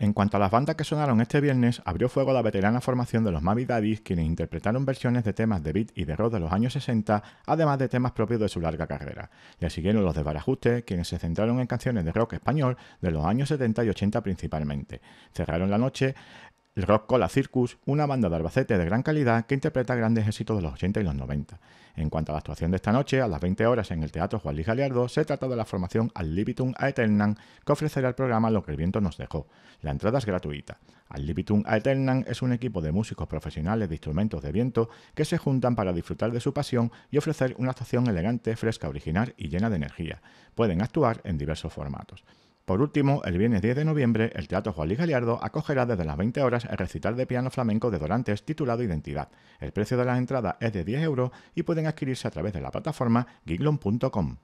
En cuanto a las bandas que sonaron este viernes, abrió fuego la veterana formación de los Mavi Daddies, quienes interpretaron versiones de temas de beat y de rock de los años 60, además de temas propios de su larga carrera. Le siguieron los de Barajuste, quienes se centraron en canciones de rock español de los años 70 y 80 principalmente. Cerraron la noche el Rock Cola Circus, una banda de Albacete de gran calidad que interpreta grandes éxitos de los 80 y los 90. En cuanto a la actuación de esta noche, a las 20 horas en el Teatro Juan Luis Galeardo, se trata de la formación Al Libitum Aeternam que ofrecerá el programa Lo que el viento nos dejó. La entrada es gratuita. Al Libitum Aeternam es un equipo de músicos profesionales de instrumentos de viento que se juntan para disfrutar de su pasión y ofrecer una actuación elegante, fresca, original y llena de energía. Pueden actuar en diversos formatos. Por último, el viernes 10 de noviembre, el Teatro Juan Luis Galiardo acogerá desde las 20 horas el recital de piano flamenco de Dorantes titulado Identidad. El precio de las entradas es de 10 euros y pueden adquirirse a través de la plataforma giglon.com.